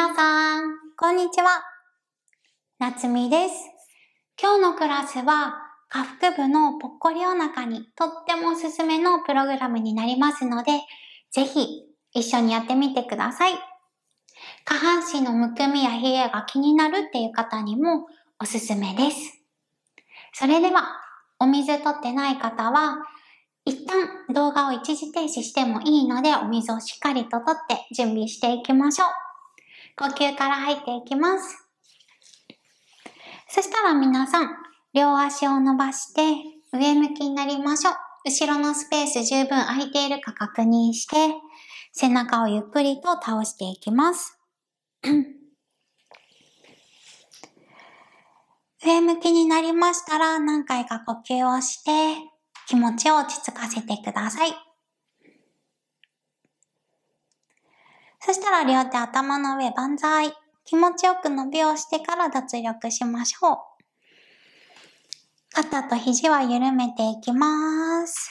皆さん、こんにちは。なつみです。今日のクラスは、下腹部のぽっこりお腹にとってもおすすめのプログラムになりますので、ぜひ一緒にやってみてください。下半身のむくみや冷えが気になるっていう方にもおすすめです。それでは、お水取ってない方は、一旦動画を一時停止してもいいので、お水をしっかりと取って準備していきましょう。呼吸から入っていきます。そしたら皆さん、両足を伸ばして上向きになりましょう。後ろのスペース十分空いているか確認して、背中をゆっくりと倒していきます。上向きになりましたら何回か呼吸をして気持ちを落ち着かせてください。そしたら両手頭の上万歳。気持ちよく伸びをしてから脱力しましょう。肩と肘は緩めていきます。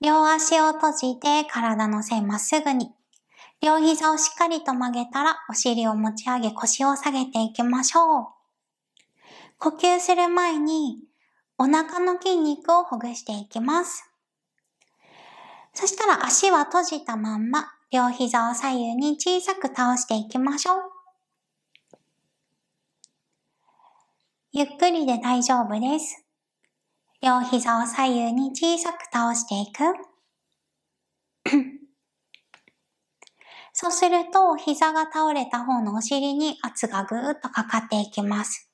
両足を閉じて体の線まっすぐに。両膝をしっかりと曲げたらお尻を持ち上げ腰を下げていきましょう。呼吸する前にお腹の筋肉をほぐしていきます。そしたら足は閉じたまんま、両膝を左右に小さく倒していきましょう。ゆっくりで大丈夫です。両膝を左右に小さく倒していく。そうすると、膝が倒れた方のお尻に圧がぐーっとかかっていきます。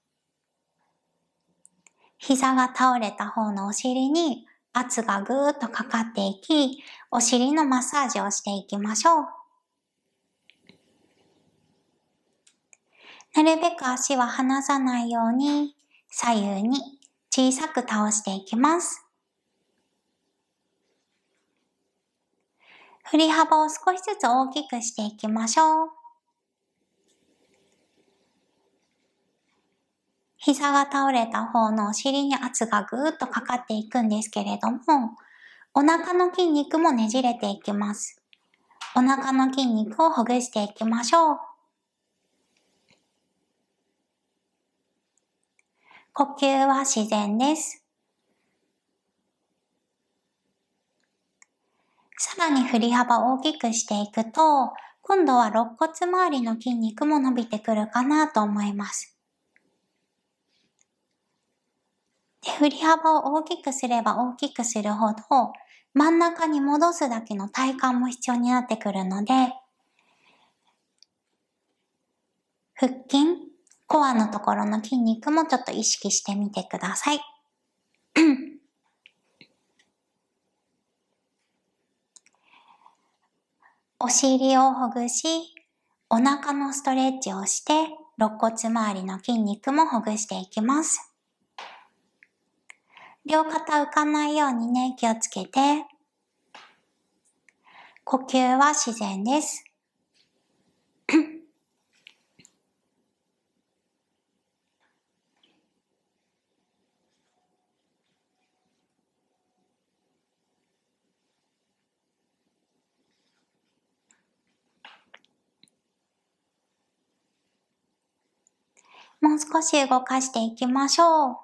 膝が倒れた方のお尻に圧がぐーっとかかっていき、お尻のマッサージをしていきましょう。なるべく足は離さないように、左右に小さく倒していきます。振り幅を少しずつ大きくしていきましょう。膝が倒れた方のお尻に圧がぐーっとかかっていくんですけれども、お腹の筋肉もねじれていきます。お腹の筋肉をほぐしていきましょう。呼吸は自然です。さらに振り幅を大きくしていくと、今度は肋骨周りの筋肉も伸びてくるかなと思います。で、振り幅を大きくすれば大きくするほど、真ん中に戻すだけの体幹も必要になってくるので、腹筋、コアのところの筋肉もちょっと意識してみてください。お尻をほぐし、お腹のストレッチをして、肋骨周りの筋肉もほぐしていきます。両肩浮かないようにね、気をつけて。呼吸は自然です。もう少し動かしていきましょう。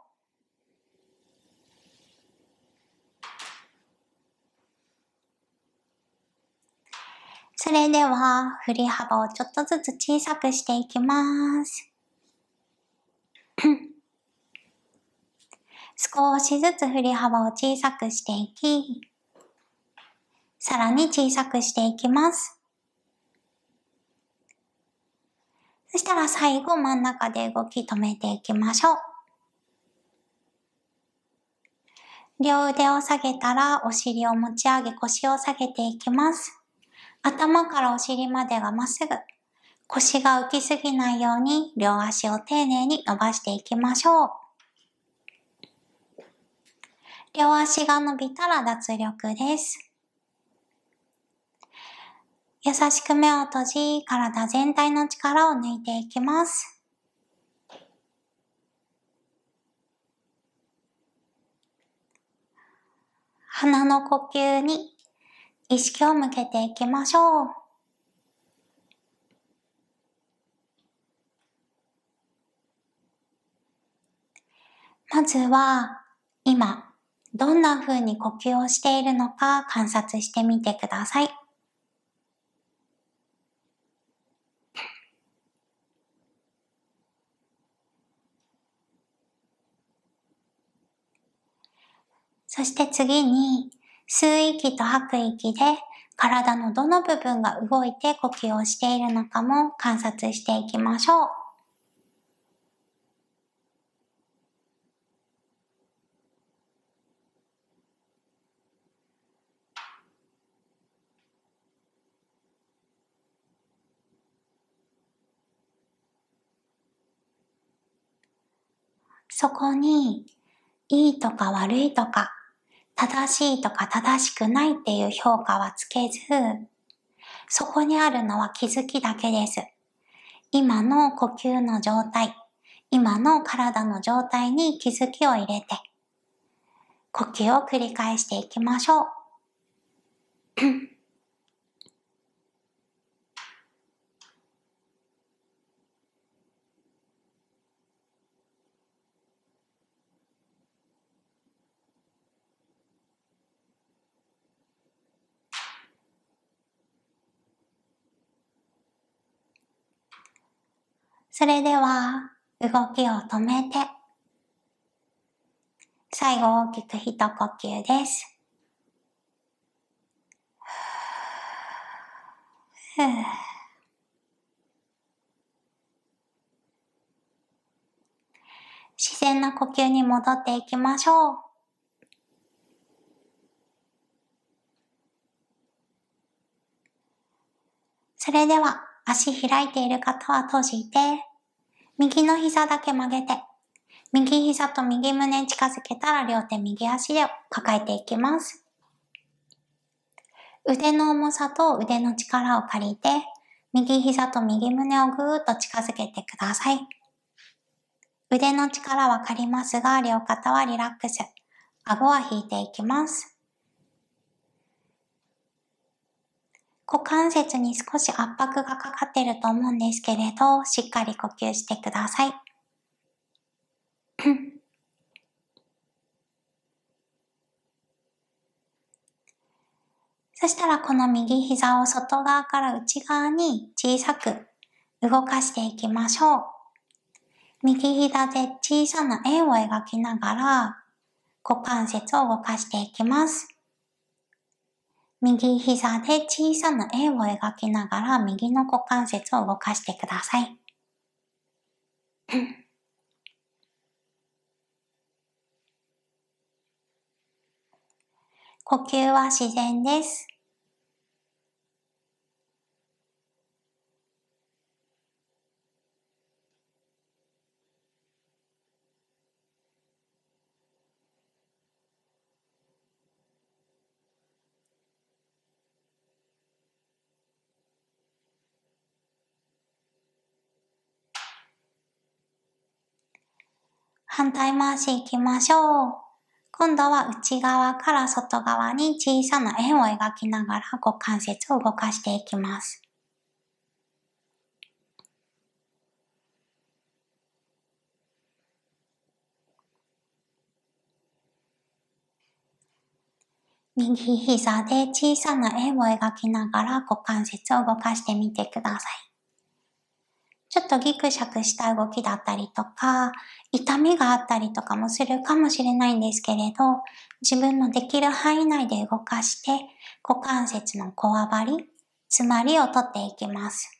それでは、振り幅をちょっとずつ小さくしていきます。少しずつ振り幅を小さくしていき、さらに小さくしていきます。そしたら最後真ん中で動き止めていきましょう。両腕を下げたらお尻を持ち上げ腰を下げていきます。頭からお尻までがまっすぐ。腰が浮きすぎないように両足を丁寧に伸ばしていきましょう。両足が伸びたら脱力です。優しく目を閉じ、体全体の力を抜いていきます。鼻の呼吸に意識を向けていきましょう。まずは、今、どんな風に呼吸をしているのか観察してみてください。そして次に、吸う息と吐く息で体のどの部分が動いて呼吸をしているのかも観察していきましょう。そこに、いいとか悪いとか正しいとか正しくないっていう評価はつけず、そこにあるのは気づきだけです。今の呼吸の状態、今の体の状態に気づきを入れて、呼吸を繰り返していきましょう。それでは、動きを止めて、最後大きく一呼吸です。自然な呼吸に戻っていきましょう。それでは、足開いている方は閉じて、右の膝だけ曲げて、右膝と右胸近づけたら両手右足で抱えていきます。腕の重さと腕の力を借りて、右膝と右胸をぐーっと近づけてください。腕の力は借りますが、両肩はリラックス。顎は引いていきます。股関節に少し圧迫がかかってると思うんですけれど、しっかり呼吸してください。そしたらこの右膝を外側から内側に小さく動かしていきましょう。右膝で小さな円を描きながら股関節を動かしていきます。右膝で小さな円を描きながら右の股関節を動かしてください。呼吸は自然です。反対回し行きましょう。今度は内側から外側に小さな円を描きながら股関節を動かしていきます。右膝で小さな円を描きながら股関節を動かしてみてください。ちょっとギクシャクした動きだったりとか、痛みがあったりとかもするかもしれないんですけれど、自分のできる範囲内で動かして、股関節のこわばり、つまりを取っていきます。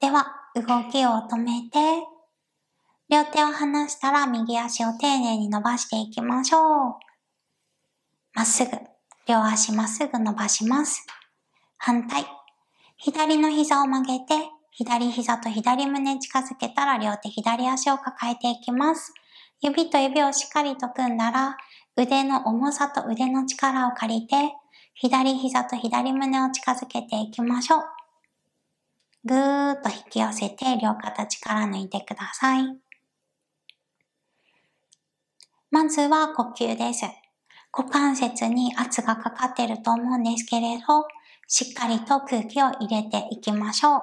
では、動きを止めて、両手を離したら右足を丁寧に伸ばしていきましょう。まっすぐ。両足まっすぐ伸ばします。反対。左の膝を曲げて、左膝と左胸近づけたら両手左足を抱えていきます。指と指をしっかりと組んだら、腕の重さと腕の力を借りて、左膝と左胸を近づけていきましょう。ぐーっと引き寄せて、両肩力抜いてください。まずは呼吸です。股関節に圧がかかってると思うんですけれど、しっかりと空気を入れていきましょう。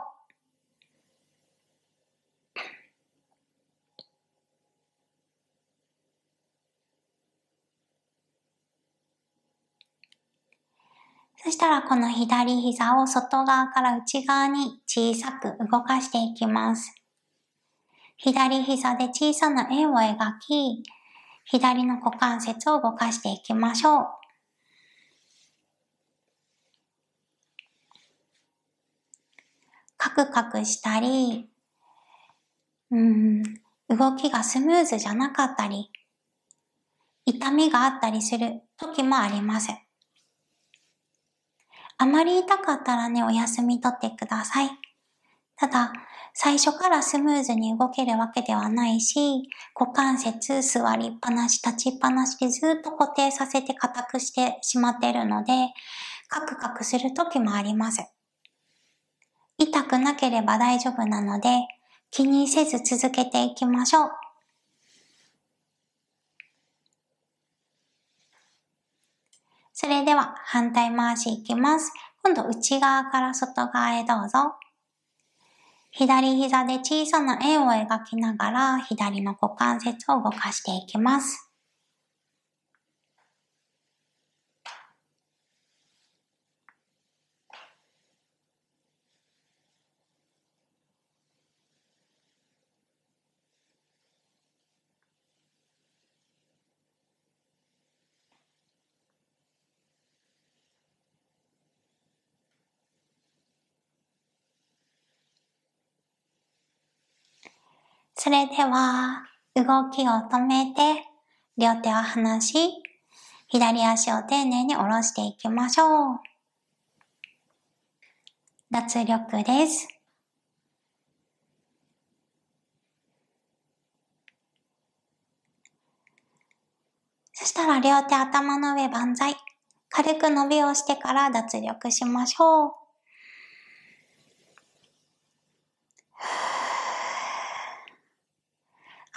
そしたらこの左膝を外側から内側に小さく動かしていきます。左膝で小さな円を描き、左の股関節を動かしていきましょう。カクカクしたり、うん、動きがスムーズじゃなかったり、痛みがあったりする時もあります。あまり痛かったらね、お休み取ってください。ただ、最初からスムーズに動けるわけではないし、股関節座りっぱなし、立ちっぱなしでずっと固定させて固くしてしまっているので、カクカクする時もあります。痛くなければ大丈夫なので、気にせず続けていきましょう。それでは反対回しいきます。今度内側から外側へどうぞ。左膝で小さな円を描きながら左の股関節を動かしていきます。それでは、動きを止めて、両手を離し、左足を丁寧に下ろしていきましょう。脱力です。そしたら両手頭の上万歳。軽く伸びをしてから脱力しましょう。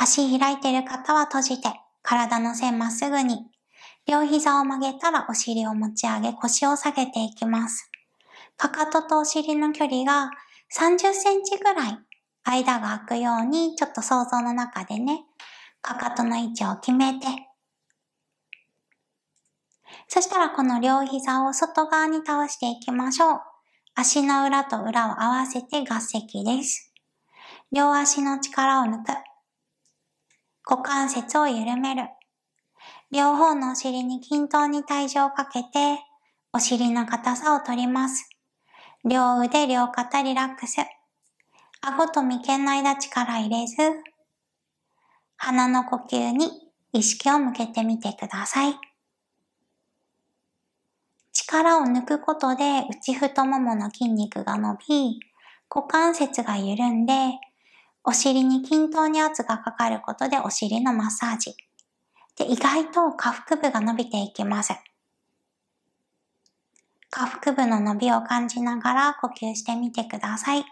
足開いてる方は閉じて、体の線まっすぐに。両膝を曲げたらお尻を持ち上げ腰を下げていきます。かかととお尻の距離が30センチぐらい間が空くようにちょっと想像の中でね、かかとの位置を決めて、そしたらこの両膝を外側に倒していきましょう。足の裏と裏を合わせて合席です。両足の力を抜く。股関節を緩める。両方のお尻に均等に体重をかけて、お尻の硬さを取ります。両腕両肩リラックス。顎と眉間の間力入れず、鼻の呼吸に意識を向けてみてください。力を抜くことで内太ももの筋肉が伸び、股関節が緩んでお尻に均等に圧がかかることでお尻のマッサージ。で意外と下腹部が伸びていきます。下腹部の伸びを感じながら呼吸してみてください。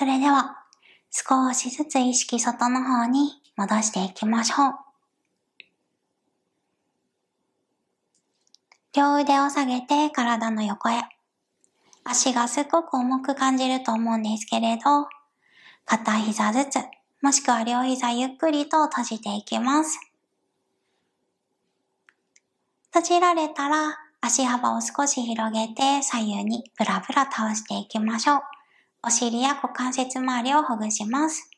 それでは、少しずつ意識外の方に戻していきましょう。両腕を下げて体の横へ。足がすごく重く感じると思うんですけれど、片膝ずつ、もしくは両膝ゆっくりと閉じていきます。閉じられたら足幅を少し広げて左右にブラブラ倒していきましょう。お尻や股関節周りをほぐします。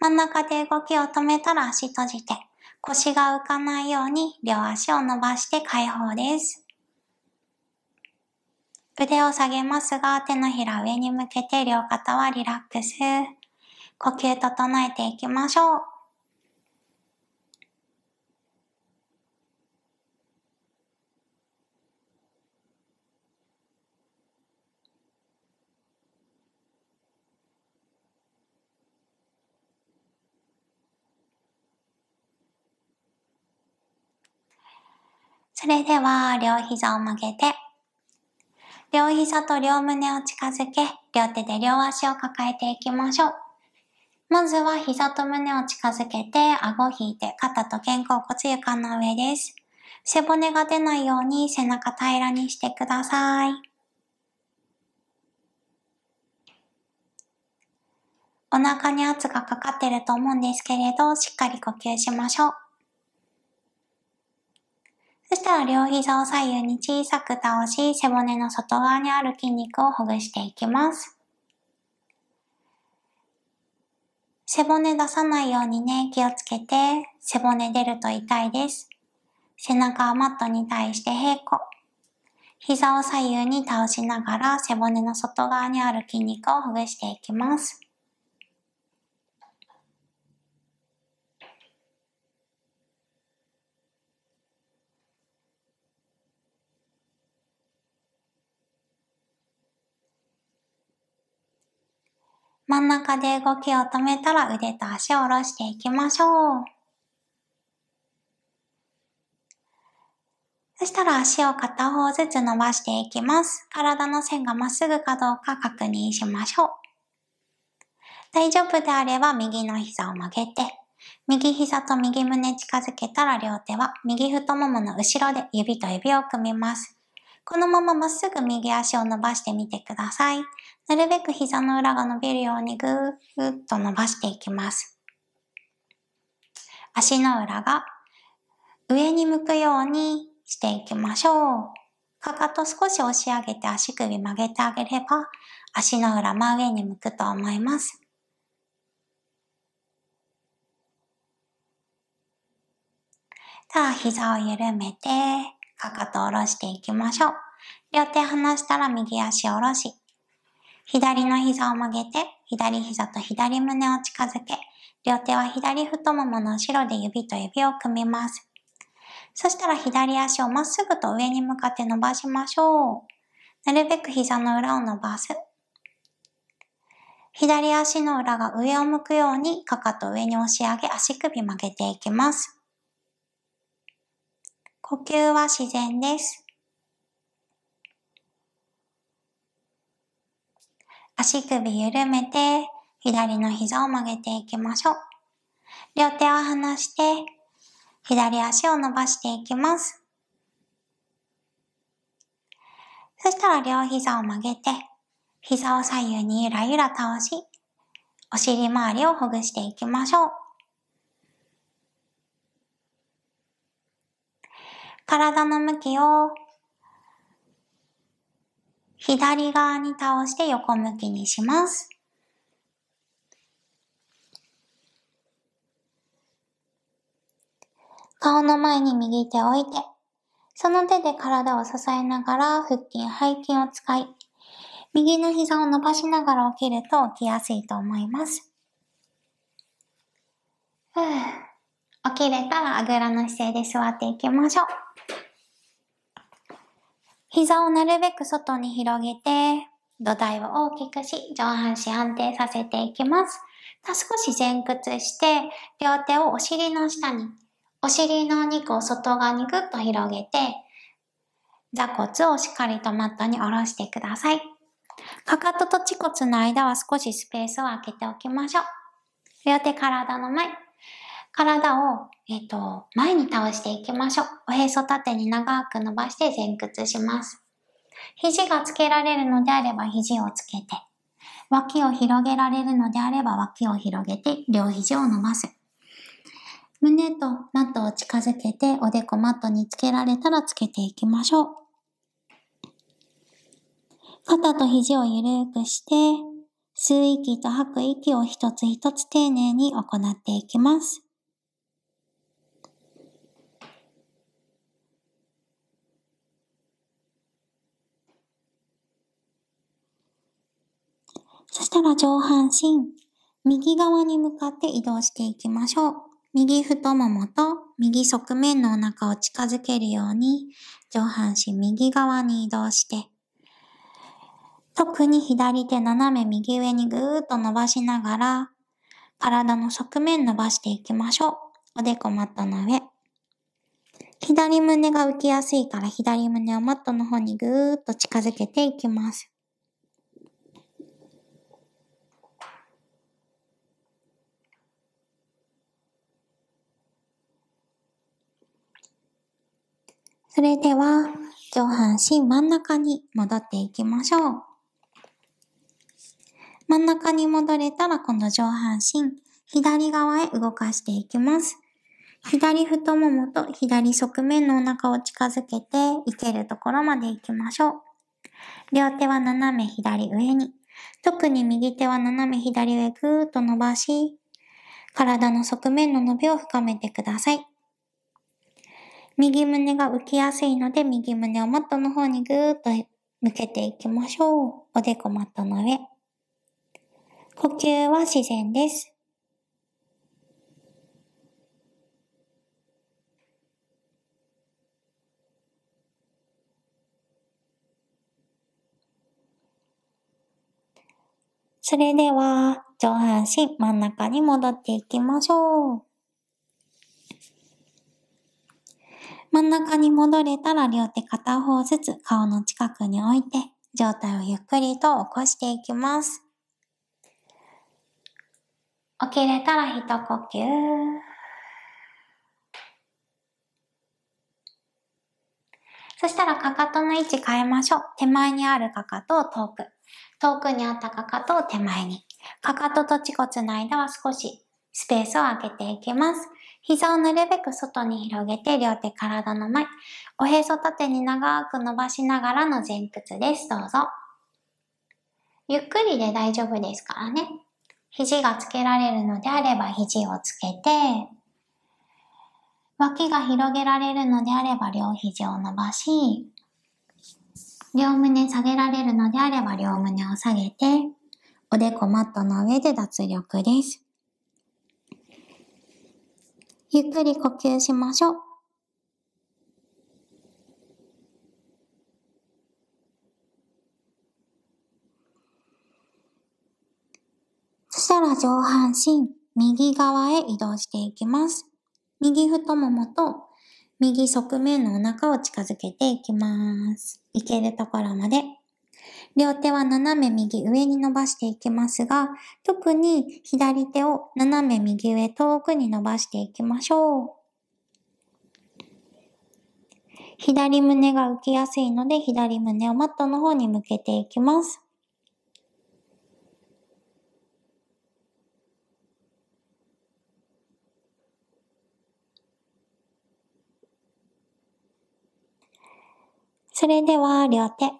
真ん中で動きを止めたら足閉じて、腰が浮かないように両足を伸ばして解放です。腕を下げますが、手のひら上に向けて両肩はリラックス。呼吸整えていきましょう。それでは、両膝を曲げて、両膝と両胸を近づけ、両手で両足を抱えていきましょう。まずは膝と胸を近づけて、顎を引いて、肩と肩甲骨床の上です。背骨が出ないように背中平らにしてください。お腹に圧がかかってると思うんですけれど、しっかり呼吸しましょう。しては両膝を左右に小さく倒し、背骨の外側にある筋肉をほぐしていきます。背骨出さないようにね、気をつけて、背骨出ると痛いです。背中はマットに対して平行。膝を左右に倒しながら背骨の外側にある筋肉をほぐしていきます。真ん中で動きを止めたら腕と足を下ろしていきましょう。そしたら足を片方ずつ伸ばしていきます。体の線がまっすぐかどうか確認しましょう。大丈夫であれば右の膝を曲げて、右膝と右胸近づけたら両手は右太ももの後ろで指と指を組みます。このまままっすぐ右足を伸ばしてみてください。なるべく膝の裏が伸びるようにぐーっと伸ばしていきます。足の裏が上に向くようにしていきましょう。かかと少し押し上げて足首曲げてあげれば足の裏真上に向くと思います。さあ、膝を緩めて、かかと下ろしていきましょう。両手離したら右足下ろし。左の膝を曲げて、左膝と左胸を近づけ、両手は左太ももの後ろで指と指を組みます。そしたら左足をまっすぐと上に向かって伸ばしましょう。なるべく膝の裏を伸ばす。左足の裏が上を向くように、かかと上に押し上げ、足首曲げていきます。呼吸は自然です。足首緩めて、左の膝を曲げていきましょう。両手を離して、左足を伸ばしていきます。そしたら両膝を曲げて、膝を左右にゆらゆら倒し、お尻周りをほぐしていきましょう。体の向きを左側に倒して横向きにします。顔の前に右手を置いて、その手で体を支えながら腹筋、背筋を使い、右の膝を伸ばしながら起きると起きやすいと思います。ふぅ起きれたらあぐらの姿勢で座っていきましょう。膝をなるべく外に広げて、土台を大きくし、上半身安定させていきます。少し前屈して、両手をお尻の下に、お尻のお肉を外側にぐっと広げて、座骨をしっかりとマットに下ろしてください。かかとと恥骨の間は少しスペースを空けておきましょう。両手体の前。体を、えっ、ー、と、前に倒していきましょう。おへそ縦に長く伸ばして前屈します。肘がつけられるのであれば肘をつけて、脇を広げられるのであれば脇を広げて両肘を伸ばす。胸とマットを近づけておでこマットにつけられたらつけていきましょう。肩と肘を緩くして、吸う息と吐く息を一つ一つ丁寧に行っていきます。そしたら上半身、右側に向かって移動していきましょう。右太ももと右側面のお腹を近づけるように、上半身右側に移動して、特に左手斜め右上にぐーっと伸ばしながら、体の側面伸ばしていきましょう。おでこマットの上。左胸が浮きやすいから左胸をマットの方にぐーっと近づけていきます。それでは、上半身真ん中に戻っていきましょう。真ん中に戻れたら今度上半身、左側へ動かしていきます。左太ももと左側面のお腹を近づけて、いけるところまで行きましょう。両手は斜め左上に、特に右手は斜め左上ぐーっと伸ばし、体の側面の伸びを深めてください。右胸が浮きやすいので、右胸をマットの方にぐーっと向けていきましょう。おでこマットの上。呼吸は自然です。それでは、上半身真ん中に戻っていきましょう。真ん中に戻れたら両手片方ずつ顔の近くに置いて、上体をゆっくりと起こしていきます。起きれたら一呼吸。そしたらかかとの位置変えましょう。手前にあるかかとを遠く。遠くにあったかかとを手前に。かかとと恥骨の間は少しスペースを空けていきます。膝をなるべく外に広げて両手体の前、おへそ縦に長く伸ばしながらの前屈です。どうぞ。ゆっくりで大丈夫ですからね。肘がつけられるのであれば肘をつけて、脇が広げられるのであれば両肘を伸ばし、両胸下げられるのであれば両胸を下げて、おでこマットの上で脱力です。ゆっくり呼吸しましょう。そしたら上半身、右側へ移動していきます。右太ももと右側面のお腹を近づけていきます。いけるところまで両手は斜め右上に伸ばしていきますが、特に左手を斜め右上遠くに伸ばしていきましょう。左胸が浮きやすいので、左胸をマットの方に向けていきます。それでは両手、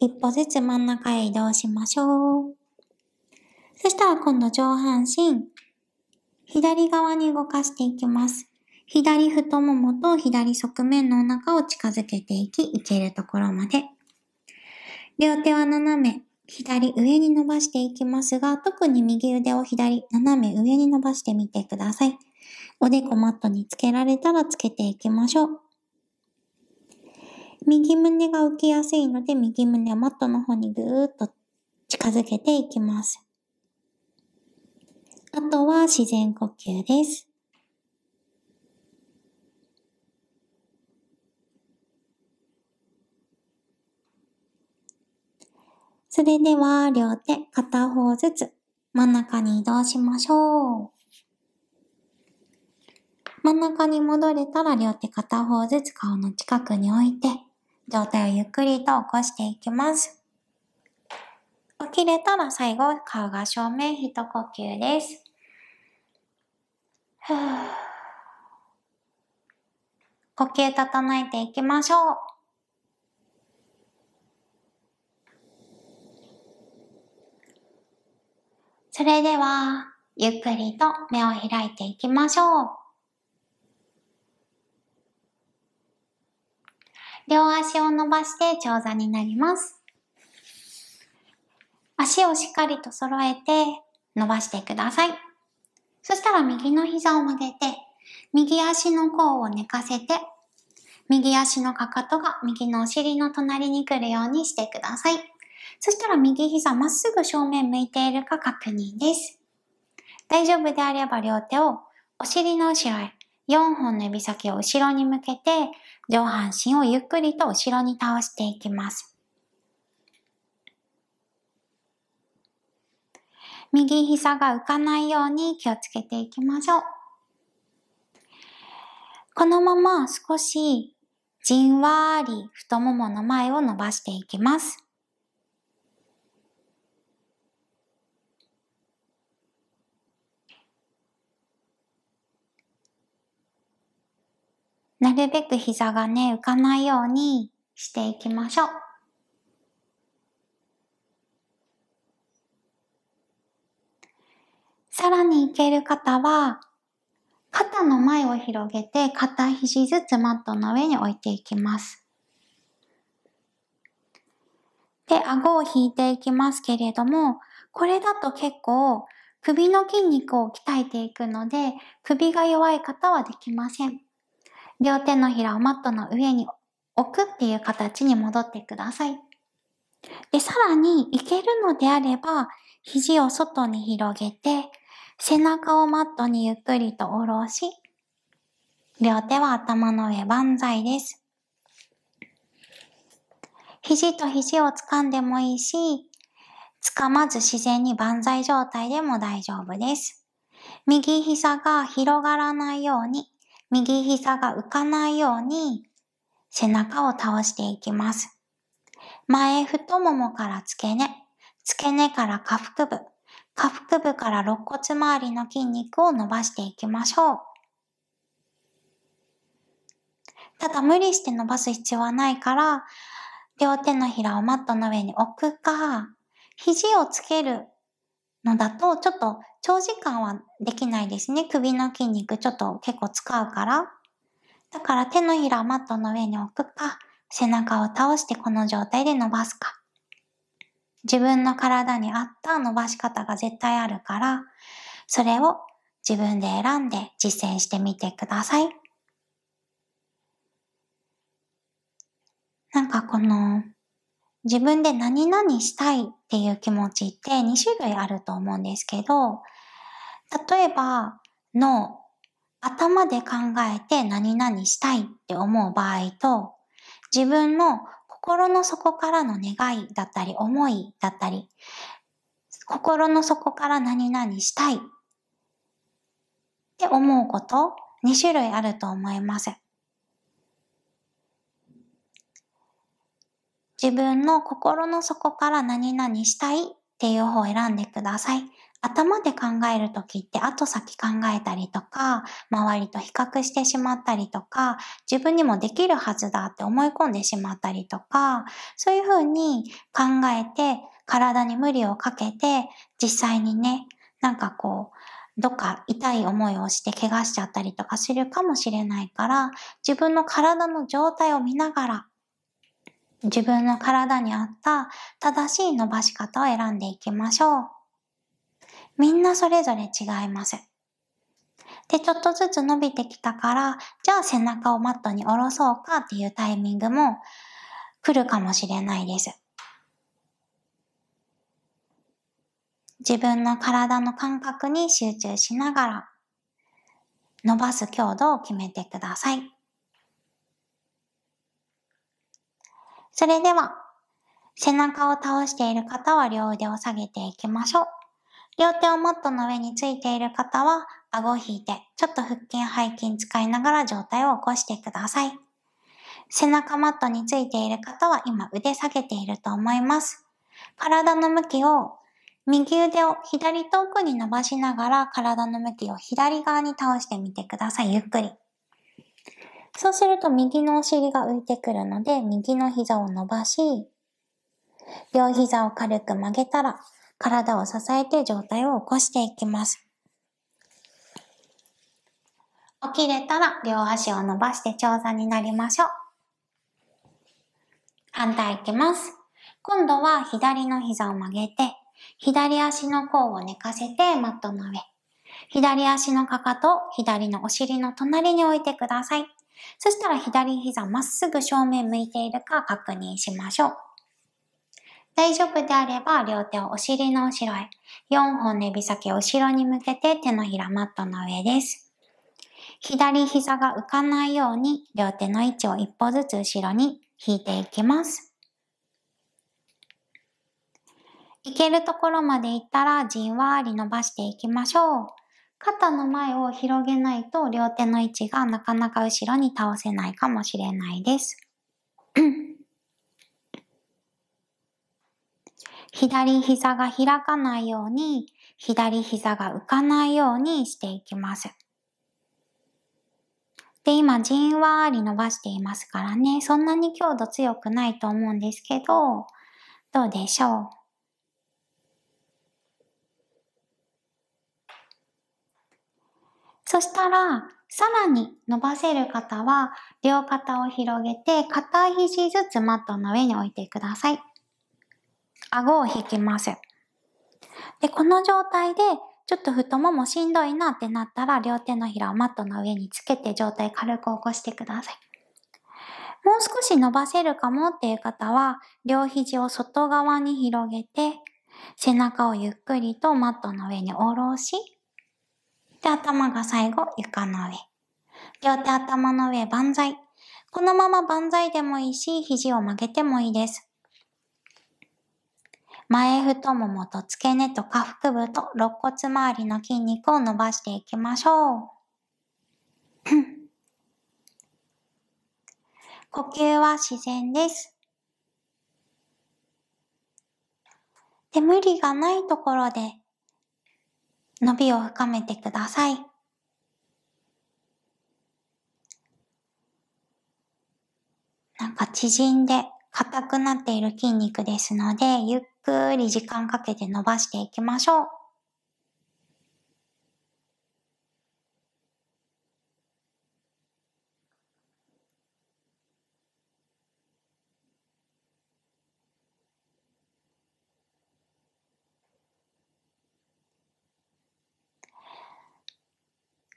一歩ずつ真ん中へ移動しましょう。そしたら今度上半身、左側に動かしていきます。左太ももと左側面のお腹を近づけていき、いけるところまで。両手は斜め、左上に伸ばしていきますが、特に右腕を左斜め上に伸ばしてみてください。おでこマットにつけられたらつけていきましょう。右胸が浮きやすいので、右胸はマットの方にぐーっと近づけていきます。あとは自然呼吸です。それでは両手片方ずつ真ん中に移動しましょう。真ん中に戻れたら両手片方ずつ顔の近くに置いて、状態をゆっくりと起こしていきます。起きれたら最後、顔が正面、一呼吸です。呼吸整えていきましょう。それでは、ゆっくりと目を開いていきましょう。両足を伸ばして長座になります。足をしっかりと揃えて伸ばしてください。そしたら右の膝を曲げて、右足の甲を寝かせて、右足のかかとが右のお尻の隣に来るようにしてください。そしたら右膝まっすぐ正面向いているか確認です。大丈夫であれば両手をお尻の後ろへ、4本の指先を後ろに向けて、上半身をゆっくりと後ろに倒していきます。右膝が浮かないように気をつけていきましょう。このまま少しじんわり太ももの前を伸ばしていきます。なるべく膝がね、浮かないようにしていきましょう。さらにいける方は、肩の前を広げて片肘ずつマットの上に置いていきます。で、顎を引いていきますけれども、これだと結構首の筋肉を鍛えていくので、首が弱い方はできません。両手のひらをマットの上に置くっていう形に戻ってください。で、さらに、いけるのであれば、肘を外に広げて、背中をマットにゆっくりと下ろし、両手は頭の上万歳です。肘と肘を掴んでもいいし、掴まず自然に万歳状態でも大丈夫です。右膝が広がらないように、右膝が浮かないように背中を倒していきます。前太ももから付け根、付け根から下腹部、下腹部から肋骨周りの筋肉を伸ばしていきましょう。ただ無理して伸ばす必要はないから、両手のひらをマットの上に置くか、肘をつけるのだとちょっと長時間はできないですね。首の筋肉ちょっと結構使うから。だから手のひらマットの上に置くか、背中を倒してこの状態で伸ばすか。自分の体に合った伸ばし方が絶対あるから、それを自分で選んで実践してみてください。なんかこの、自分で何々したいっていう気持ちって2種類あると思うんですけど、例えば、の、頭で考えて何々したいって思う場合と、自分の心の底からの願いだったり、思いだったり、心の底から何々したいって思うこと、2種類あると思います。自分の心の底から何々したいっていう方を選んでください。頭で考えるときって後先考えたりとか、周りと比較してしまったりとか、自分にもできるはずだって思い込んでしまったりとか、そういうふうに考えて体に無理をかけて、実際にね、なんかこう、どっか痛い思いをして怪我しちゃったりとかするかもしれないから、自分の体の状態を見ながら自分の体に合った正しい伸ばし方を選んでいきましょう。みんなそれぞれ違います。で、ちょっとずつ伸びてきたから、じゃあ背中をマットに下ろそうかっていうタイミングも来るかもしれないです。自分の体の感覚に集中しながら伸ばす強度を決めてください。それでは、背中を倒している方は両腕を下げていきましょう。両手をマットの上についている方は、顎を引いて、ちょっと腹筋、背筋使いながら上体を起こしてください。背中マットについている方は今腕下げていると思います。体の向きを右腕を左遠くに伸ばしながら体の向きを左側に倒してみてください。ゆっくり。そうすると右のお尻が浮いてくるので、右の膝を伸ばし、両膝を軽く曲げたら、体を支えて上体を起こしていきます。起きれたら両足を伸ばして長座になりましょう。反対いきます。今度は左の膝を曲げて、左足の甲を寝かせてマットの上。左足のかかとを左のお尻の隣に置いてください。そしたら左膝まっすぐ正面向いているか確認しましょう。大丈夫であれば両手をお尻の後ろへ、4本指先を後ろに向けて手のひらマットの上です。左膝が浮かないように両手の位置を一歩ずつ後ろに引いていきます。いけるところまでいったらじんわり伸ばしていきましょう。肩の前を広げないと両手の位置がなかなか後ろに倒せないかもしれないです。左膝が開かないように、左膝が浮かないようにしていきます。で、今、じんわーり伸ばしていますからね、そんなに強度強くないと思うんですけど、どうでしょうそしたら、さらに伸ばせる方は、両肩を広げて、片肘ずつマットの上に置いてください。顎を引きます。で、この状態で、ちょっと太ももしんどいなってなったら、両手のひらをマットの上につけて状態軽く起こしてください。もう少し伸ばせるかもっていう方は、両肘を外側に広げて、背中をゆっくりとマットの上に下ろし、で、頭が最後、床の上。両手頭の上、万歳。このまま万歳でもいいし、肘を曲げてもいいです。前太ももと付け根と下腹部と肋骨周りの筋肉を伸ばしていきましょう。呼吸は自然です。で、無理がないところで伸びを深めてください。なんか縮んで硬くなっている筋肉ですので、ゆっくり時間かけて伸ばしていきましょう。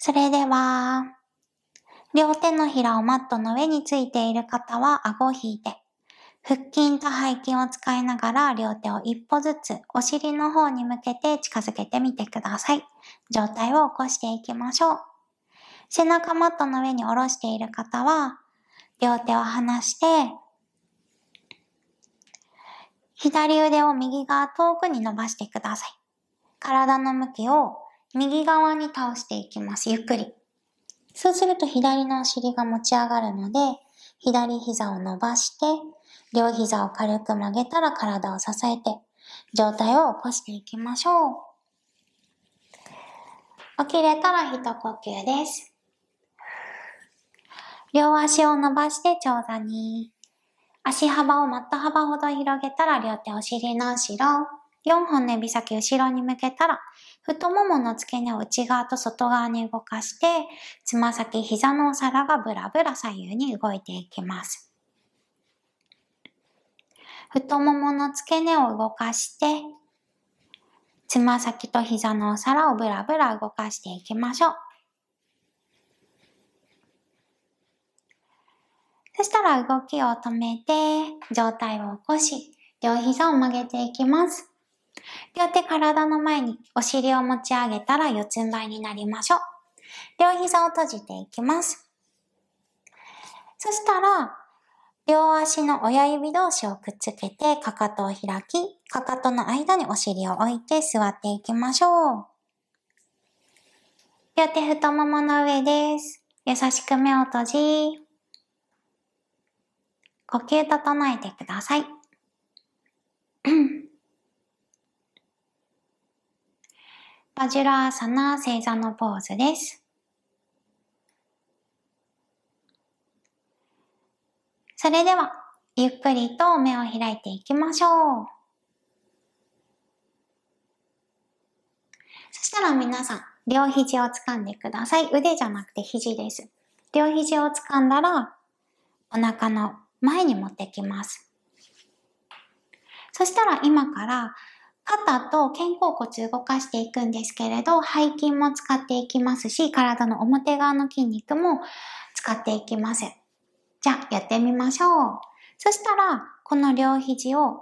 それでは、両手のひらをマットの上についている方は顎を引いて、腹筋と背筋を使いながら両手を一歩ずつお尻の方に向けて近づけてみてください。上体を起こしていきましょう。背中マットの上に下ろしている方は、両手を離して、左腕を右側遠くに伸ばしてください。体の向きを右側に倒していきます。ゆっくり。そうすると左のお尻が持ち上がるので、左膝を伸ばして、両膝を軽く曲げたら体を支えて、上体を起こしていきましょう。起きれたら一呼吸です。両足を伸ばして長座に。足幅をマット幅ほど広げたら両手お尻の後ろ。4本の指先後ろに向けたら太ももの付け根を内側と外側に動かして、つま先、膝のお皿がブラブラ左右に動いていきます。太ももの付け根を動かして、つま先と膝のお皿をブラブラ動かしていきましょう。そしたら動きを止めて、上体を起こし、両膝を曲げていきます。両手体の前にお尻を持ち上げたら四つん這いになりましょう。両膝を閉じていきます。そしたら、両足の親指同士をくっつけて、かかとを開き、かかとの間にお尻を置いて座っていきましょう。両手太ももの上です。優しく目を閉じ、呼吸整えてください。バジュラーサナ星座のポーズです。それでは、ゆっくりと目を開いていきましょう。そしたら皆さん、両肘を掴んでください。腕じゃなくて肘です。両肘を掴んだら、お腹の前に持ってきます。そしたら今から肩と肩甲骨動かしていくんですけれど、背筋も使っていきますし、体の表側の筋肉も使っていきます。じゃあ、やってみましょう。そしたら、この両肘を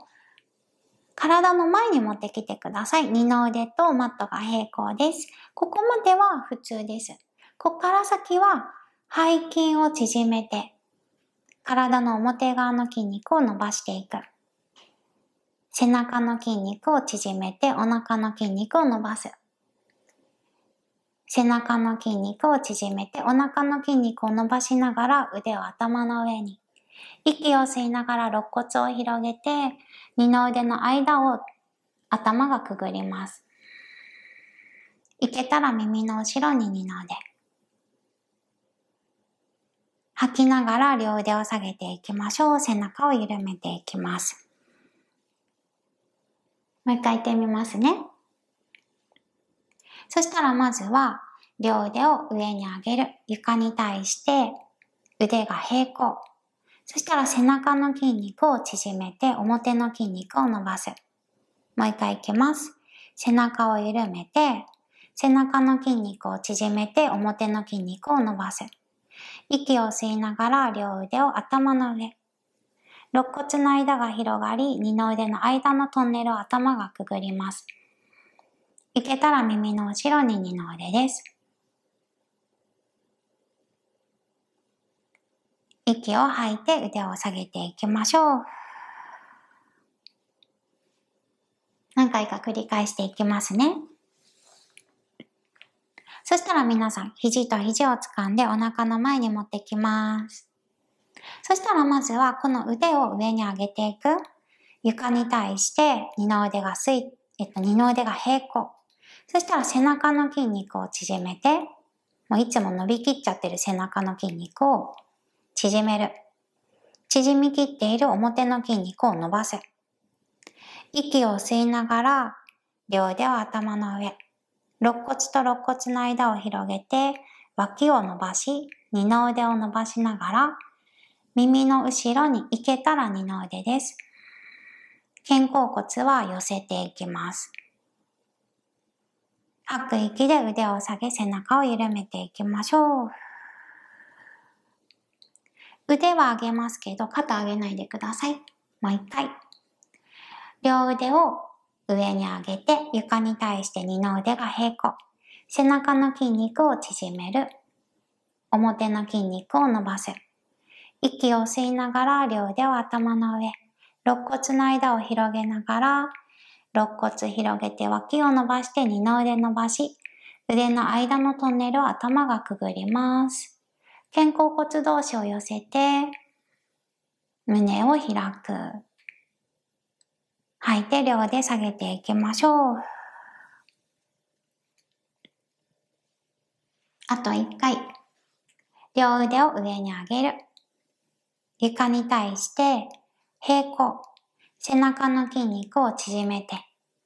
体の前に持ってきてください。二の腕とマットが平行です。ここまでは普通です。こっから先は背筋を縮めて、体の表側の筋肉を伸ばしていく。背中の筋肉を縮めてお腹の筋肉を伸ばす。背中の筋肉を縮めてお腹の筋肉を伸ばしながら腕を頭の上に。息を吸いながら肋骨を広げて二の腕の間を頭がくぐります。いけたら耳の後ろに二の腕。吐きながら両腕を下げていきましょう。背中を緩めていきます。もう一回言ってみますね。そしたらまずは、両腕を上に上げる。床に対して腕が平行。そしたら背中の筋肉を縮めて表の筋肉を伸ばす。もう一回いきます。背中を緩めて、背中の筋肉を縮めて表の筋肉を伸ばす。息を吸いながら両腕を頭の上。肋骨の間が広がり、二の腕の間のトンネルを頭がくぐります。いけたら耳の後ろに二の腕です。息を吐いて腕を下げていきましょう。何回か繰り返していきますね。そしたら皆さん、肘と肘を掴んでお腹の前に持ってきます。そしたらまずはこの腕を上に上げていく。床に対して二の腕がすい、えっと、二の腕が平行。そしたら背中の筋肉を縮めて、もういつも伸びきっちゃってる背中の筋肉を縮める。縮みきっている表の筋肉を伸ばせ。息を吸いながら、両腕を頭の上。肋骨と肋骨の間を広げて、脇を伸ばし、二の腕を伸ばしながら、耳の後ろに行けたら二の腕です。肩甲骨は寄せていきます。吐く息で腕を下げ背中を緩めていきましょう。腕は上げますけど肩上げないでください。もう一回。両腕を上に上げて床に対して二の腕が平行。背中の筋肉を縮める。表の筋肉を伸ばす。息を吸いながら両腕を頭の上、肋骨の間を広げながら、肋骨広げて脇を伸ばして二の腕伸ばし、腕の間のトンネルを頭がくぐります。肩甲骨同士を寄せて、胸を開く。吐いて両腕下げていきましょう。あと一回。両腕を上に上げる。床に対して平行、背中の筋肉を縮めて、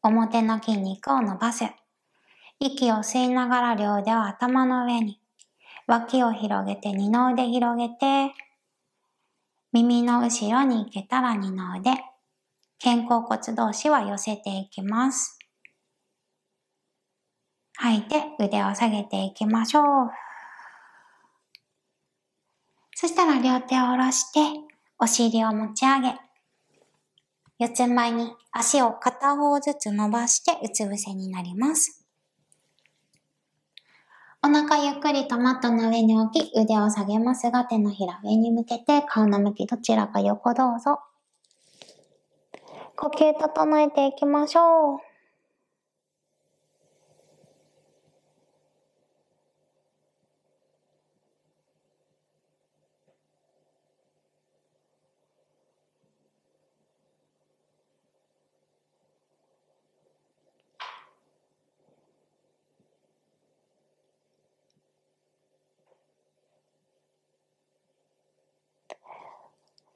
表の筋肉を伸ばす。息を吸いながら両腕を頭の上に、脇を広げて二の腕広げて、耳の後ろに行けたら二の腕、肩甲骨同士は寄せていきます。吐いて腕を下げていきましょう。そしたら両手を下ろして、お尻を持ち上げ、四つん這いに足を片方ずつ伸ばしてうつ伏せになります。お腹ゆっくりとマットの上に置き、腕を下げますが手のひら上に向けて、顔の向きどちらか横どうぞ。呼吸整えていきましょう。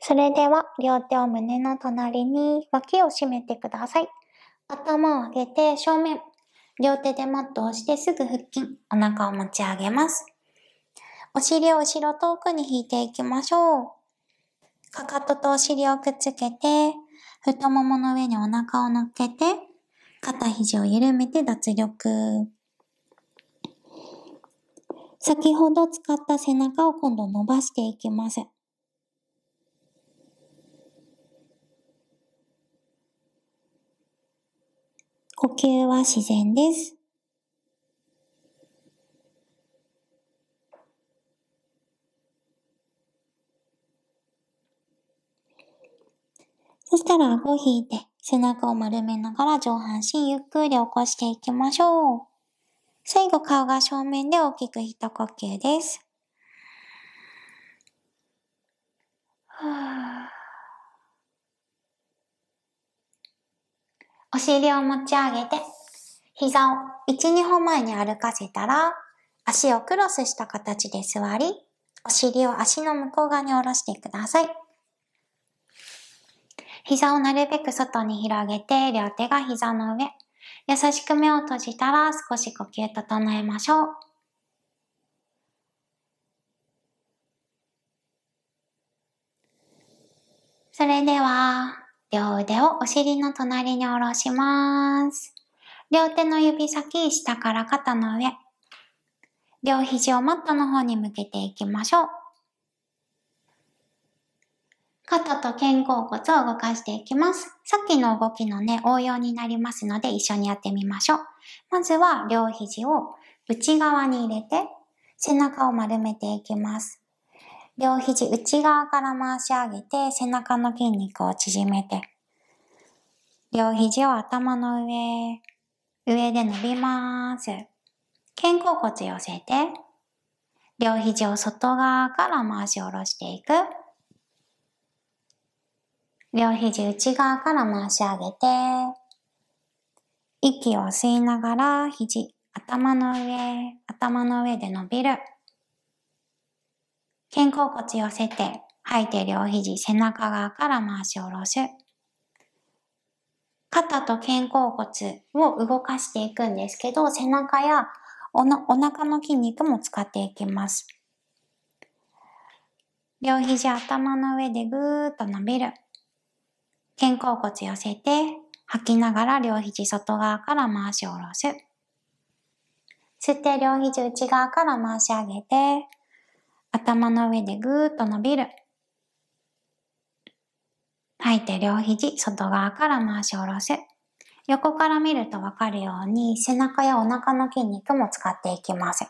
それでは両手を胸の隣に脇を締めてください。頭を上げて正面。両手でマットをしてすぐ腹筋、お腹を持ち上げます。お尻を後ろ遠くに引いていきましょう。かかととお尻をくっつけて、太ももの上にお腹を乗っけて、肩肘を緩めて脱力。先ほど使った背中を今度伸ばしていきます。呼吸は自然です。そしたら顎を引いて背中を丸めながら上半身ゆっくり起こしていきましょう。最後顔が正面で大きく一呼吸です。はぁお尻を持ち上げて、膝を1、2歩前に歩かせたら、足をクロスした形で座り、お尻を足の向こう側に下ろしてください。膝をなるべく外に広げて、両手が膝の上。優しく目を閉じたら少し呼吸整えましょう。それでは、両腕をお尻の隣に下ろします。両手の指先、下から肩の上。両肘をマットの方に向けていきましょう。肩と肩甲骨を動かしていきます。さっきの動きのね、応用になりますので一緒にやってみましょう。まずは両肘を内側に入れて背中を丸めていきます。両肘内側から回し上げて、背中の筋肉を縮めて、両肘を頭の上、上で伸びます。肩甲骨寄せて、両肘を外側から回し下ろしていく。両肘内側から回し上げて、息を吸いながら肘、頭の上、頭の上で伸びる。肩甲骨寄せて、吐いて両肘、背中側から回し下ろす。肩と肩甲骨を動かしていくんですけど、背中やおのお腹の筋肉も使っていきます。両肘頭の上でぐーっと伸びる。肩甲骨寄せて、吐きながら両肘外側から回し下ろす。吸って両肘内側から回し上げて、頭の上でぐーっと伸びる。吐いて両肘、外側から回し下ろせ。横から見るとわかるように、背中やお腹の筋肉も使っていきます。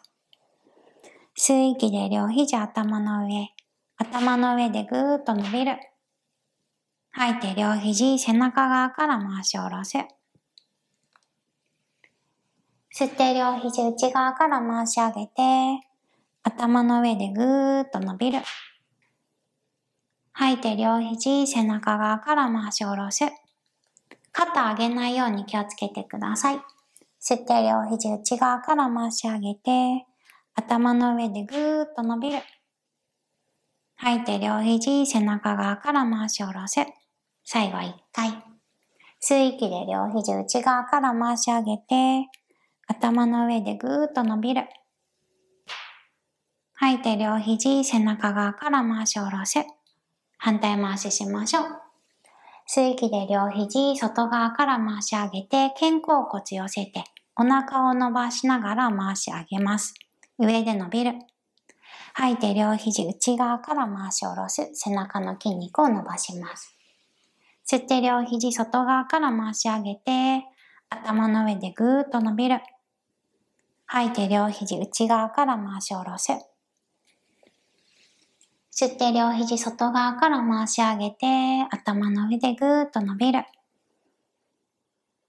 吸う息で両肘頭の上、頭の上でぐーっと伸びる。吐いて両肘、背中側から回し下ろせ。吸って両肘内側から回し上げて、頭の上でぐーっと伸びる。吐いて両肘、背中側から回し下ろす。肩上げないように気をつけてください。吸って両肘内側から回し上げて、頭の上でぐーっと伸びる。吐いて両肘、背中側から回し下ろす。最後1回。吸い気で両肘内側から回し上げて、頭の上でぐーっと伸びる。吐いて両肘、背中側から回し下ろし。反対回ししましょう。吸う息で両肘、外側から回し上げて、肩甲骨寄せて、お腹を伸ばしながら回し上げます。上で伸びる。吐いて両肘内側から回し下ろす。背中の筋肉を伸ばします。吸って両肘外側から回し上げて、頭の上でぐーっと伸びる。吐いて両肘内側から回し下ろす。吸って両肘外側から回し上げて、頭の上でぐーっと伸びる。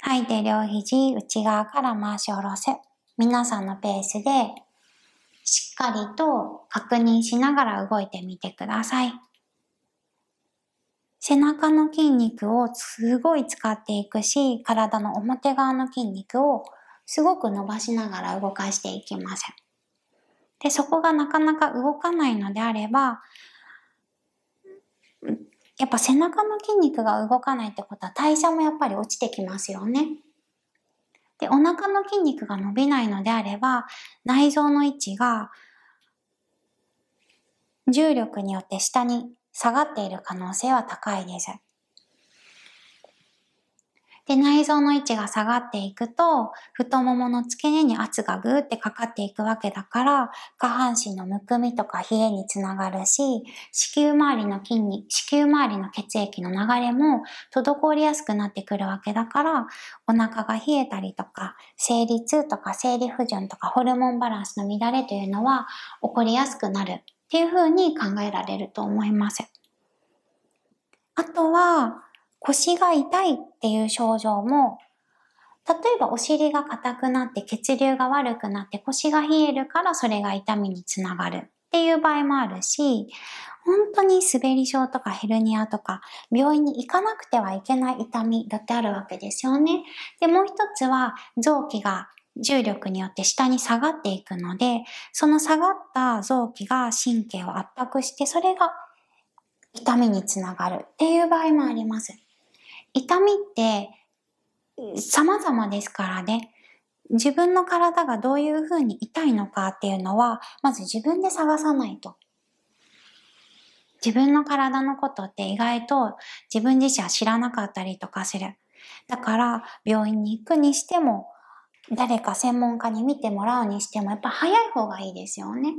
吐いて両肘内側から回し下ろせ。皆さんのペースでしっかりと確認しながら動いてみてください。背中の筋肉をすごい使っていくし、体の表側の筋肉をすごく伸ばしながら動かしていきません。で、そこがなかなか動かないのであれば、やっぱ背中の筋肉が動かないってことは代謝もやっぱり落ちてきますよね。で、お腹の筋肉が伸びないのであれば、内臓の位置が重力によって下に下がっている可能性は高いです。で、内臓の位置が下がっていくと、太ももの付け根に圧がぐーってかかっていくわけだから、下半身のむくみとか冷えにつながるし、子宮周りの筋肉、子宮周りの血液の流れも滞りやすくなってくるわけだから、お腹が冷えたりとか、生理痛とか生理不順とかホルモンバランスの乱れというのは起こりやすくなるっていうふうに考えられると思います。あとは、腰が痛いっていう症状も、例えばお尻が硬くなって血流が悪くなって腰が冷えるからそれが痛みにつながるっていう場合もあるし、本当に滑り症とかヘルニアとか病院に行かなくてはいけない痛みだってあるわけですよね。で、もう一つは臓器が重力によって下に下がっていくので、その下がった臓器が神経を圧迫して、それが痛みにつながるっていう場合もあります。痛みって様々ですからね。自分の体がどういうふうに痛いのかっていうのは、まず自分で探さないと。自分の体のことって意外と自分自身は知らなかったりとかする。だから病院に行くにしても、誰か専門家に見てもらうにしても、やっぱ早い方がいいですよね。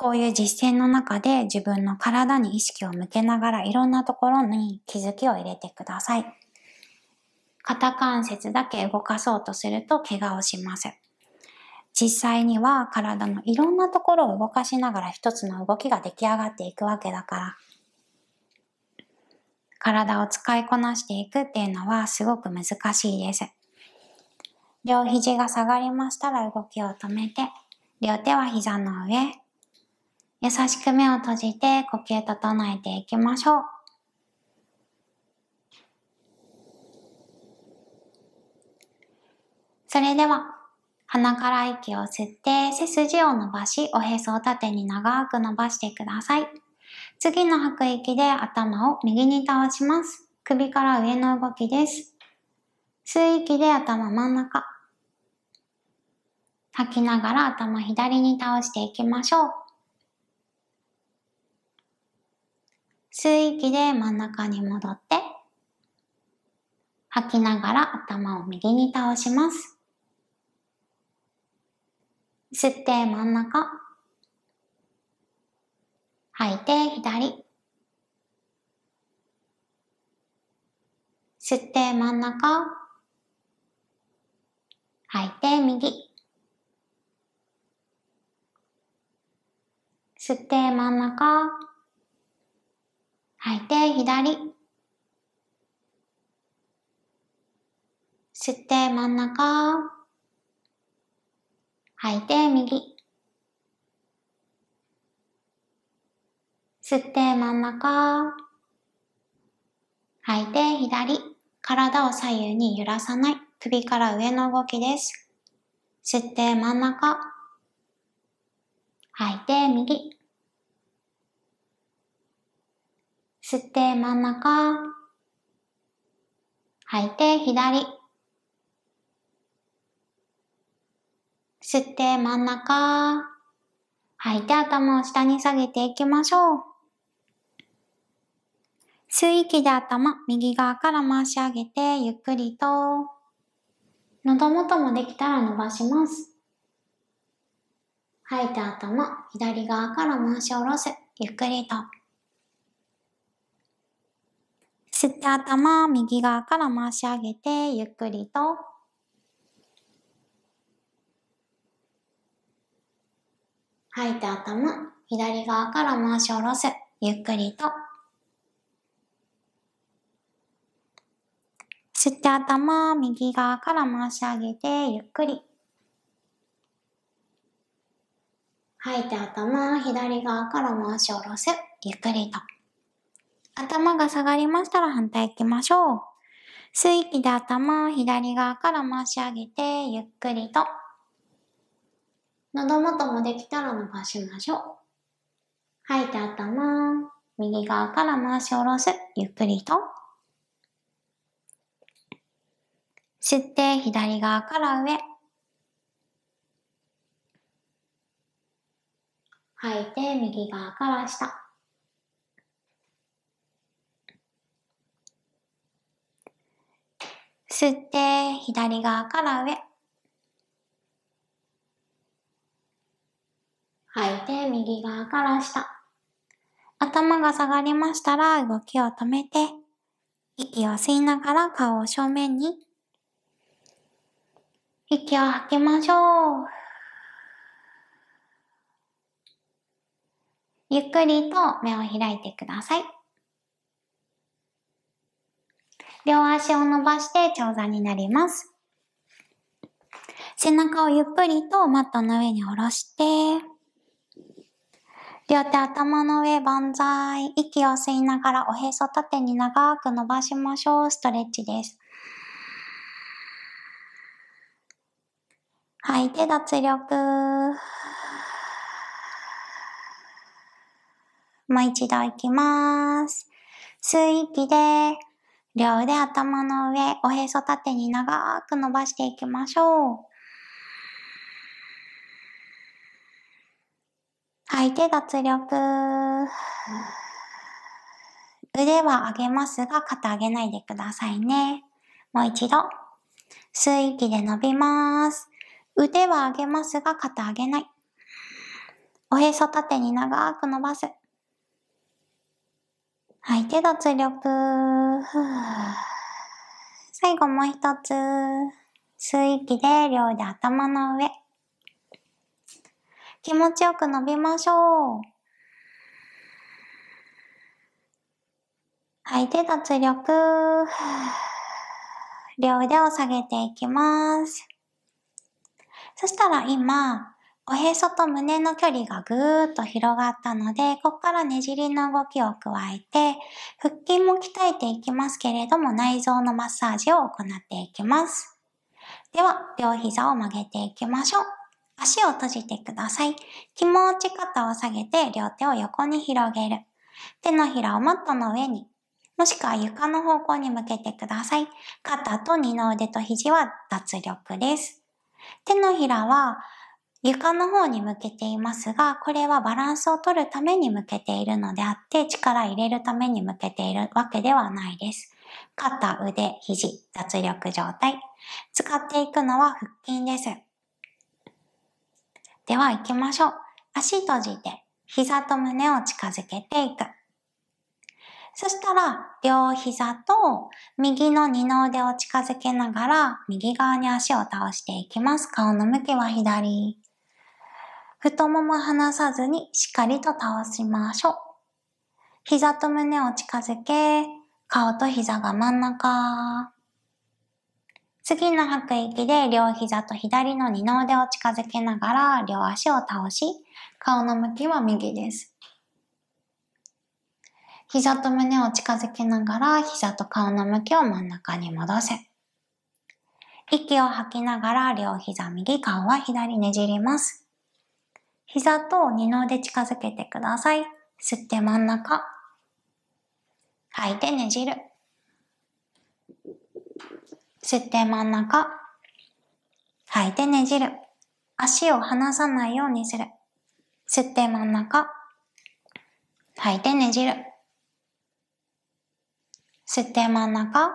こういう実践の中で自分の体に意識を向けながらいろんなところに気づきを入れてください。肩関節だけ動かそうとすると怪我をします。実際には体のいろんなところを動かしながら一つの動きが出来上がっていくわけだから体を使いこなしていくっていうのはすごく難しいです。両肘が下がりましたら動きを止めて両手は膝の上、優しく目を閉じて呼吸整えていきましょう。それでは、鼻から息を吸って、背筋を伸ばし、おへそを縦に長く伸ばしてください。次の吐く息で頭を右に倒します。首から上の動きです。吸う息で頭真ん中。吐きながら頭左に倒していきましょう。吸う息で真ん中に戻って、吐きながら頭を右に倒します。吸って真ん中。吐いて左。吸って真ん中。吐いて右。吸って真ん中。吐いて左。吸って真ん中。吐いて右。吸って真ん中。吐いて左。体を左右に揺らさない。首から上の動きです。吸って真ん中。吐いて右。吸って真ん中。吐いて左。吸って真ん中。吐いて頭を下に下げていきましょう。吸い息で頭、右側から回し上げて、ゆっくりと。喉元もできたら伸ばします。吐いて頭、左側から回し下ろす。ゆっくりと。吸って頭、右側から回し上げて、ゆっくりと。吐いて頭、左側から回し下ろす。ゆっくりと。吸って頭、右側から回し上げて、ゆっくり。吐いて頭、左側から回し下ろす。ゆっくりと。頭が下がりましたら反対行きましょう。吸う息で頭左側から回し上げて、ゆっくりと。喉元もできたら伸ばしましょう。吐いて頭、右側から回し下ろす。ゆっくりと。吸って左側から上。吐いて右側から下。吸って左側から上。吐いて右側から下。頭が下がりましたら動きを止めて、息を吸いながら顔を正面に。息を吐きましょう。ゆっくりと目を開いてください。両足を伸ばして長座になります。背中をゆっくりとマットの上に下ろして、両手頭の上万歳。息を吸いながらおへそ縦に長く伸ばしましょう。ストレッチです。吐いて脱力。もう一度いきます。吸う息で、両腕頭の上、おへそ縦に長く伸ばしていきましょう。吐いて脱力。腕は上げますが、肩上げないでくださいね。もう一度。吸う息で伸びます。腕は上げますが、肩上げない。おへそ縦に長く伸ばす。吐いて脱力。最後もう一つ。吸い気で両腕頭の上。気持ちよく伸びましょう。吐いて脱力。両腕を下げていきます。そしたら今、おへそと胸の距離がぐーっと広がったので、ここからねじりの動きを加えて、腹筋も鍛えていきますけれども、内臓のマッサージを行っていきます。では、両膝を曲げていきましょう。足を閉じてください。気持ち肩を下げて、両手を横に広げる。手のひらをマットの上に、もしくは床の方向に向けてください。肩と二の腕と肘は脱力です。手のひらは床の方に向けていますが、これはバランスを取るために向けているのであって、力入れるために向けているわけではないです。肩、腕、肘、脱力状態。使っていくのは腹筋です。では行きましょう。足閉じて、膝と胸を近づけていく。そしたら、両膝と右の二の腕を近づけながら、右側に足を倒していきます。顔の向きは左。太もも離さずにしっかりと倒しましょう。膝と胸を近づけ、顔と膝が真ん中。次の吐く息で両膝と左の二の腕を近づけながら両足を倒し、顔の向きは右です。膝と胸を近づけながら膝と顔の向きを真ん中に戻せ。息を吐きながら両膝右、顔は左ねじります。膝と二の腕近づけてください。吸って真ん中。吐いてねじる。吸って真ん中。吐いてねじる。足を離さないようにする。吸って真ん中。吐いてねじる。吸って真ん中。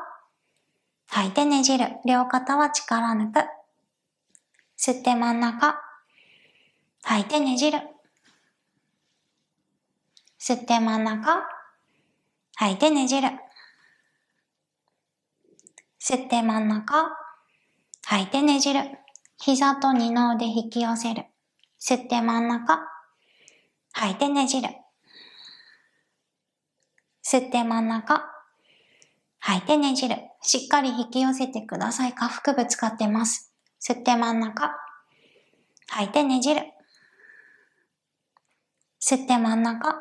吐いてねじる。両肩は力抜く。吸って真ん中。吐いてねじる。吸って真ん中。吐いてねじる。吸って真ん中。吐いてねじる。膝と二の腕引き寄せる。吸って真ん中。吐いてねじる。吸って真ん中。吐いてねじる。しっかり引き寄せてください。下腹部使ってます。吸って真ん中。吐いてねじる。吸って真ん中。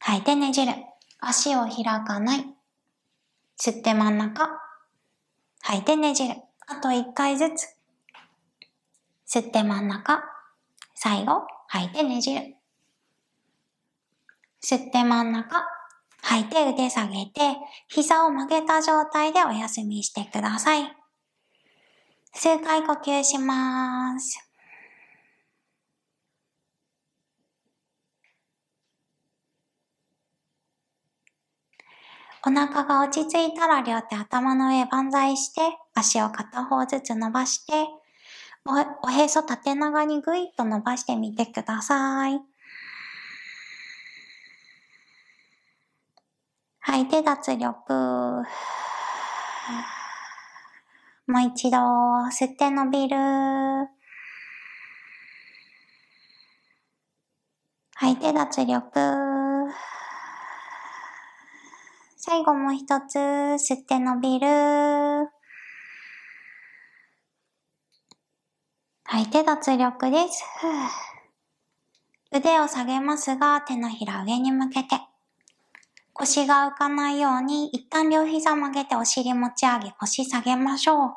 吐いてねじる。足を開かない。吸って真ん中。吐いてねじる。あと1回ずつ。吸って真ん中。最後、吐いてねじる。吸って真ん中。吐いて腕下げて、膝を曲げた状態でお休みしてください。数回呼吸します。お腹が落ち着いたら両手頭の上万歳して、足を片方ずつ伸ばして、おへそ縦長にぐいっと伸ばしてみてください。はい、手脱力。もう一度、吸って伸びる。はい、手脱力。最後もう一つ、吸って伸びる。吐いて脱力です。腕を下げますが、手のひら上に向けて。腰が浮かないように、一旦両膝曲げてお尻持ち上げ、腰下げましょう。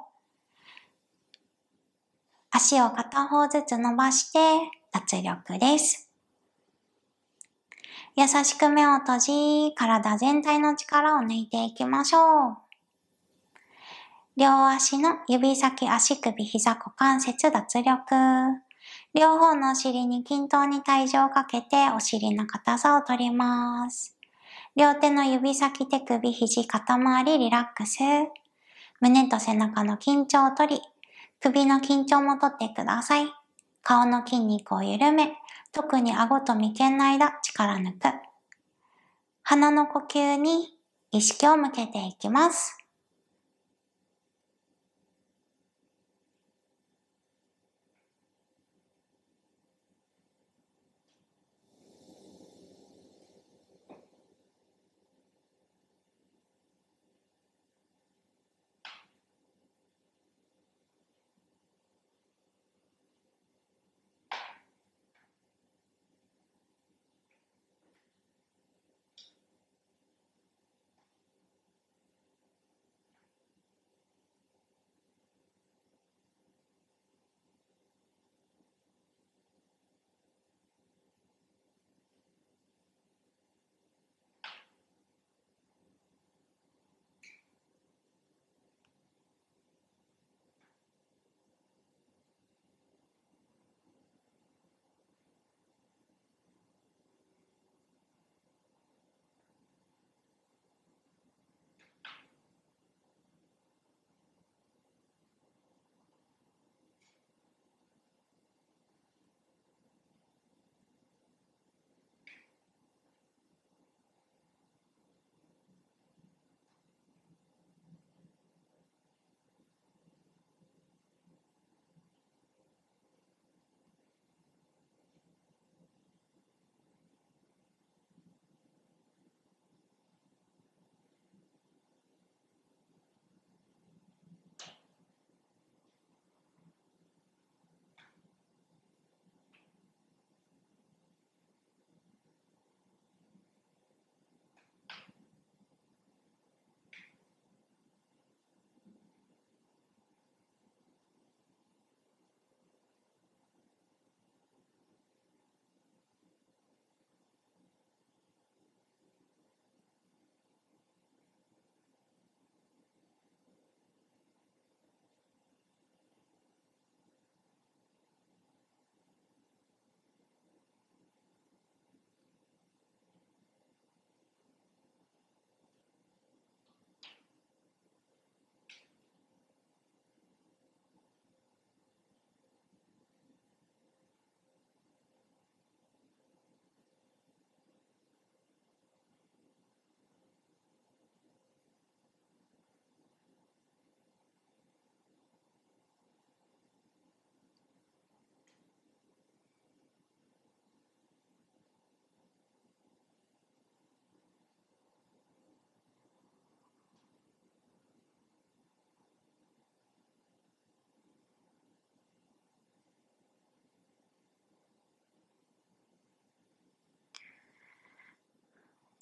足を片方ずつ伸ばして、脱力です。優しく目を閉じ、体全体の力を抜いていきましょう。両足の指先、足首、膝、股関節、脱力。両方のお尻に均等に体重をかけてお尻の硬さを取ります。両手の指先、手首、肘、肩周り、リラックス。胸と背中の緊張を取り、首の緊張も取ってください。顔の筋肉を緩め、特に顎と眉間の間力抜く。鼻の呼吸に意識を向けていきます。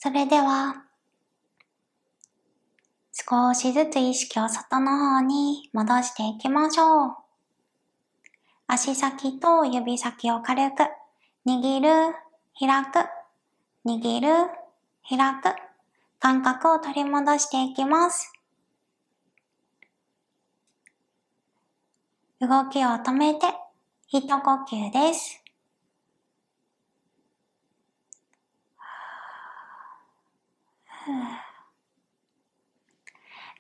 それでは、少しずつ意識を外の方に戻していきましょう。足先と指先を軽く握る、開く、握る、開く、感覚を取り戻していきます。動きを止めて、一呼吸です。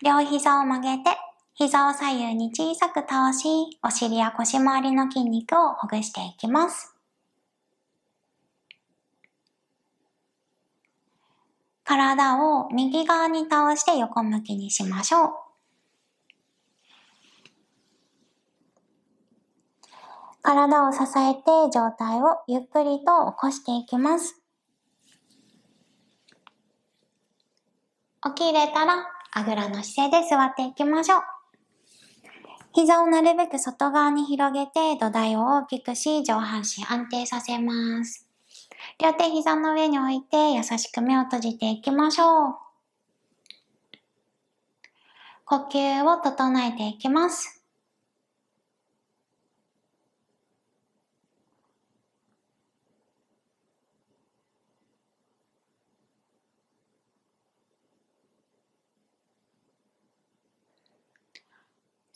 両膝を曲げて、膝を左右に小さく倒し、お尻や腰周りの筋肉をほぐしていきます。体を右側に倒して横向きにしましょう。体を支えて上体をゆっくりと起こしていきます。起きれたら、あぐらの姿勢で座っていきましょう。膝をなるべく外側に広げて、土台を大きくし、上半身安定させます。両手膝の上に置いて、優しく目を閉じていきましょう。呼吸を整えていきます。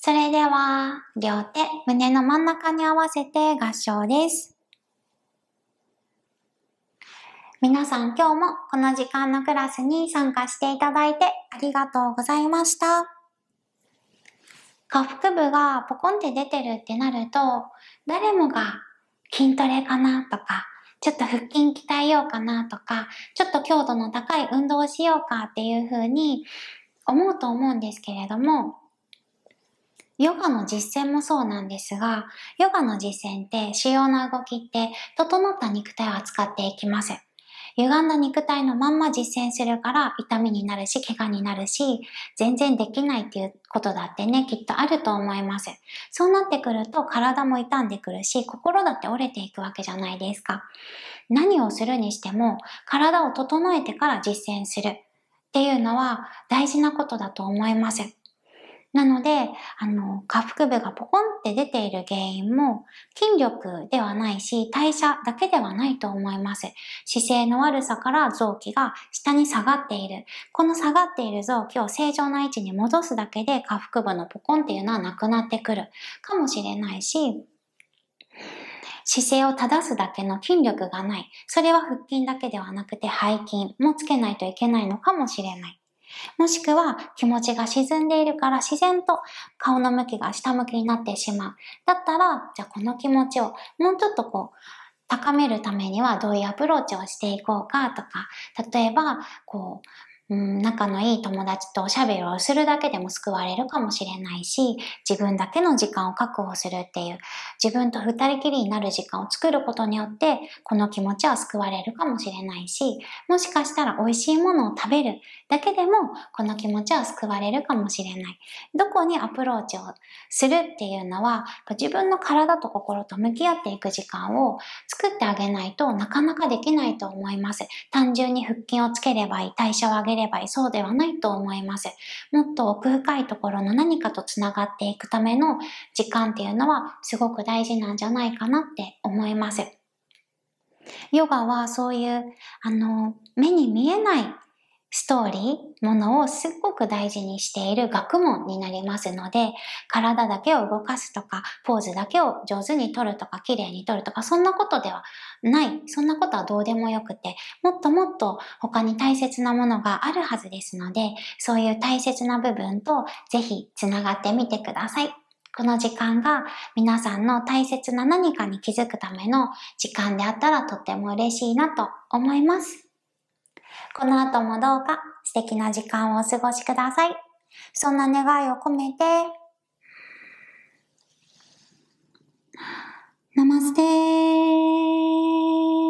それでは、両手、胸の真ん中に合わせて合唱です。皆さん今日もこの時間のクラスに参加していただいてありがとうございました。下腹部がポコンって出てるってなると、誰もが筋トレかなとか、ちょっと腹筋鍛えようかなとか、ちょっと強度の高い運動をしようかっていう風に思うと思うんですけれども、ヨガの実践もそうなんですが、ヨガの実践って主要な動きって整った肉体を扱っていきます。歪んだ肉体のまんま実践するから痛みになるし、怪我になるし、全然できないっていうことだってね、きっとあると思います。そうなってくると体も傷んでくるし、心だって折れていくわけじゃないですか。何をするにしても、体を整えてから実践するっていうのは大事なことだと思います。なので、あの、下腹部がポコンって出ている原因も筋力ではないし、代謝だけではないと思います。姿勢の悪さから臓器が下に下がっている。この下がっている臓器を正常な位置に戻すだけで下腹部のポコンっていうのはなくなってくるかもしれないし、姿勢を正すだけの筋力がない。それは腹筋だけではなくて背筋もつけないといけないのかもしれない。もしくは気持ちが沈んでいるから自然と顔の向きが下向きになってしまう。だったら、じゃあこの気持ちをもうちょっとこう、高めるためにはどういうアプローチをしていこうかとか、例えば、こう、うん、仲のいい友達とおしゃべりをするだけでも救われるかもしれないし、自分だけの時間を確保するっていう、自分と二人きりになる時間を作ることによって、この気持ちは救われるかもしれないし、もしかしたら美味しいものを食べるだけでも、この気持ちは救われるかもしれない。どこにアプローチをするっていうのは、自分の体と心と向き合っていく時間を作ってあげないとなかなかできないと思います。単純に腹筋をつければいい、代謝を上げればればいい、そうではないと思います。もっと奥深いところの何かと繋がっていくための時間っていうのはすごく大事なんじゃないかなって思います。ヨガはそういう、あの、目に見えないストーリー、ものをすっごく大事にしている学問になりますので、体だけを動かすとか、ポーズだけを上手に撮るとか、綺麗に撮るとか、そんなことではない。そんなことはどうでもよくて、もっともっと他に大切なものがあるはずですので、そういう大切な部分とぜひ繋がってみてください。この時間が皆さんの大切な何かに気づくための時間であったらとっても嬉しいなと思います。この後もどうか素敵な時間をお過ごしください。そんな願いを込めて、ナマステー